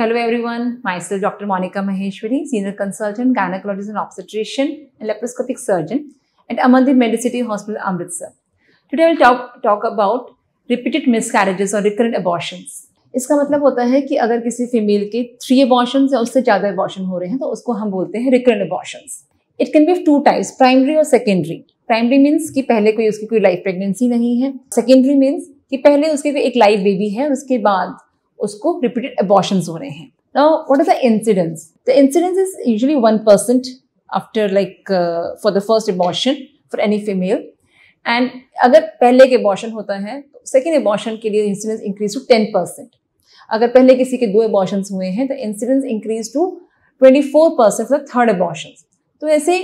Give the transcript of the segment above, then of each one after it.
Hello everyone, myself Dr. Monica Maheshwari, Senior Consultant, Gynecologist and Obstetrician and Laparoscopic Surgeon at Amandir Medicity Hospital, Amritsar. Today I will talk, talk about repeated miscarriages or recurrent abortions. इसका मतलब होता है कि अगर किसी female के three abortion या उससे ज़्यादा एबॉर्शन हो रहे हैं तो उसको हम बोलते हैं recurrent abortion it can be two types primary और सेकेंडरी प्राइमरी मीन्स कि पहले कोई उसकी कोई लाइफ प्रेगनेंसी नहीं है सेकेंडरी मीन्स कि पहले उसके कोई एक लाइव बेबी है और उसके बाद उसको रिपीटेड एबॉर्शन हो रहे हैं now what is the incidence the incidence is usually one percent after like for the first abortion for any female and अगर पहले के एबॉर्शन होता है तो सेकेंड एबॉर्शन के लिए incidence increase to ten percent अगर पहले किसी के दो एबॉर्शन हुए हैं तो incidence increase to twenty four percent for third abortion तो ऐसे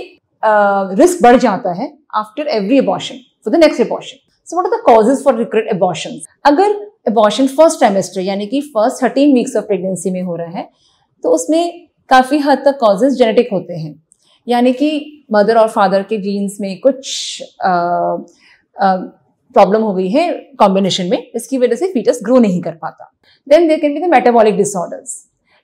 रिस्क uh, बढ़ जाता है after every abortion for the next abortion so what are the causes for recurrent abortion अगर एबॉर्शन फर्स्ट ट्राइमेस्टर यानी कि first thirteen weeks of pregnancy में हो रहा है तो उसमें काफ़ी हद तक कॉजेज जेनेटिक होते हैं यानी कि मदर और फादर के जीन्स में कुछ प्रॉब्लम हो गई है कॉम्बिनेशन में इसकी वजह से फीटस ग्रो नहीं कर पाता then there can be the metabolic disorders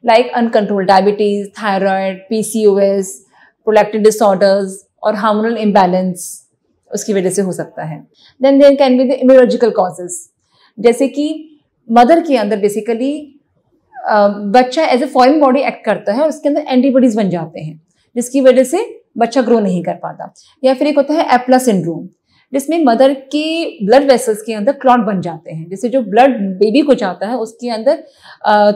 like uncontrol diabetes thyroid as prolactive disorders और हार्मोनल इम्बैलेंस उसकी वजह से हो सकता है then there can be the immunological causes जैसे कि मदर के अंदर बेसिकली बच्चा as a foreign body act करता है और उसके अंदर एंटीबॉडीज बन जाते हैं जिसकी वजह से बच्चा ग्रो नहीं कर पाता या फिर एक होता है एप्ला सिंड्रोम जिसमें मदर के ब्लड वेसल्स के अंदर क्लॉट बन जाते हैं जैसे जो ब्लड बेबी को जाता है उसके अंदर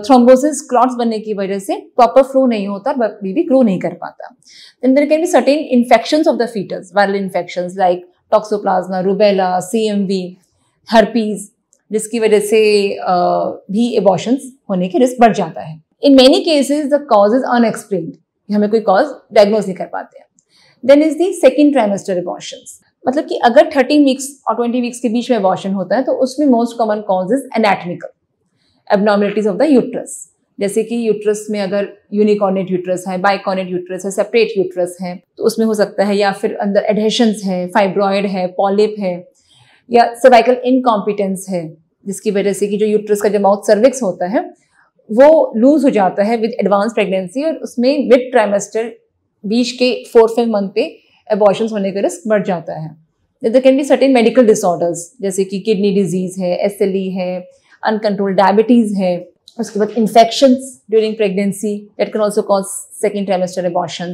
थ्रोम्बोसिस क्लॉट्स बनने की वजह से प्रॉपर फ्लो नहीं होता और बेबी ग्रो नहीं कर पाता then there can be certain infection of the foetus viral infection like toxoplasma rubella C M V herpes जिसकी वजह से भी एबॉर्शंस होने के रिस्क बढ़ जाता है in many cases the cause is unexplained हमें कोई कॉज डायग्नोज नहीं कर पाते हैं then is the second trimester abortion मतलब कि अगर थर्टीन वीक्स और ट्वेंटी वीक्स के बीच में एबॉशन होता है तो उसमें most common cause is anatomical abnormalities of the uterus जैसे कि यूट्रस में अगर यूनिकॉर्नेट यूट्रस है बाइकॉर्नेट यूट्रस है सेपरेट यूट्रस है तो उसमें हो सकता है या फिर अंदर एडहेशंस है फाइब्रॉयड है पॉलिप है या सर्वाइकल इनकॉम्पिटेंस है जिसकी वजह से कि जो यूट्रस का जो माउथ सर्विक्स होता है वो लूज हो जाता है विद एडवांस प्रेगनेंसी और उसमें मिड ट्राइमेस्टर बीच के फोर्थ फिफ्थ मंथ पे एबॉर्शन होने का रिस्क बढ़ जाता है there can be certain medical disorders जैसे कि किडनी डिजीज़ है एस e है अनकंट्रोल डायबिटीज़ है उसके बाद infection during pregnancy that can also cause second trimester abortion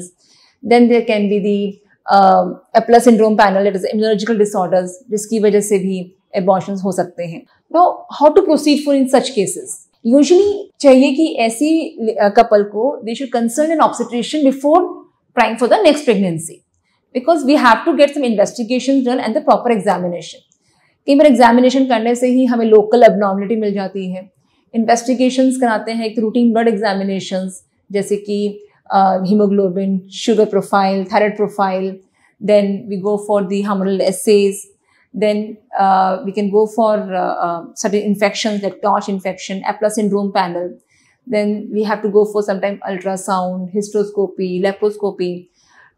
then there can be the APLA syndrome panel immunological disorders जिसकी वजह से भी एबॉर्शन हो सकते हैं तो how to proceed for in such cases usually चाहिए कि ऐसी कपल को they should concern an obstetrician before trying for the next pregnancy because we have to get some investigation done and the proper examination कई बार examination करने से ही हमें local abnormality मिल जाती है इन्वेस्टिगेशन कराते हैं एक रूटीन ब्लड एग्जामिनेशन जैसे कि uh, hemoglobin, sugar profile, thyroid profile. Then we go for the hormonal assays. Then uh, we can go for uh, uh certain infections like torch infection, Apla syndrome panel. Then we have to go for sometimes ultrasound, hysteroscopy, laparoscopy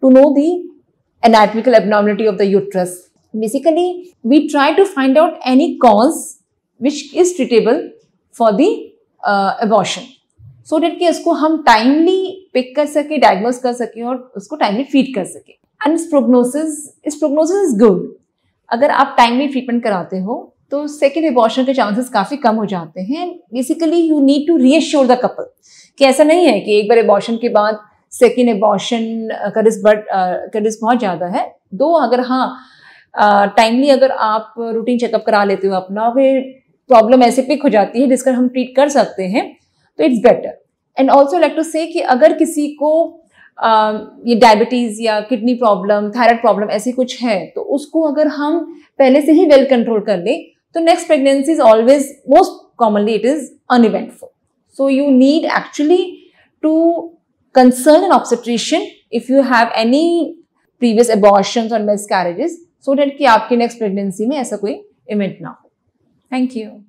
to know the anatomical abnormality of the uterus. Basically, we try to find out any cause which is treatable for the uh, abortion. So that कि इसको हम timely pick कर सके diagnose कर सके और उसको timely feed कर सके एंड प्रोग्नोसिस इस प्रोग्नोसिस इज गुड अगर आप टाइमली ट्रीटमेंट कराते हो तो सेकेंड एबॉर्शन के चांसेस काफ़ी कम हो जाते हैं basically you need to reassure the couple कि ऐसा नहीं है कि एक बार एबॉर्शन के बाद सेकेंड एबॉर्शन का रिस्क बट का रिस्क बहुत ज़्यादा है दो अगर हाँ टाइमली अगर आप रूटीन चेकअप करा लेते हो अपना फिर प्रॉब्लम ऐसे पिक हो जाती है जिसका हम ट्रीट कर सकते हैं तो it's better and also like to say कि अगर किसी को um, ये डायबिटीज़ या किडनी प्रॉब्लम थायराइड प्रॉब्लम ऐसी कुछ है तो उसको अगर हम पहले से ही वेल कंट्रोल कर लें तो next pregnancy is always most commonly it is uneventful you need actually to concern an obstetrician if you have any previous abortion और मिस कैरेजेस सो डेट कि आपकी नेक्स्ट प्रेगनेंसी में ऐसा कोई इवेंट ना हो थैंक यू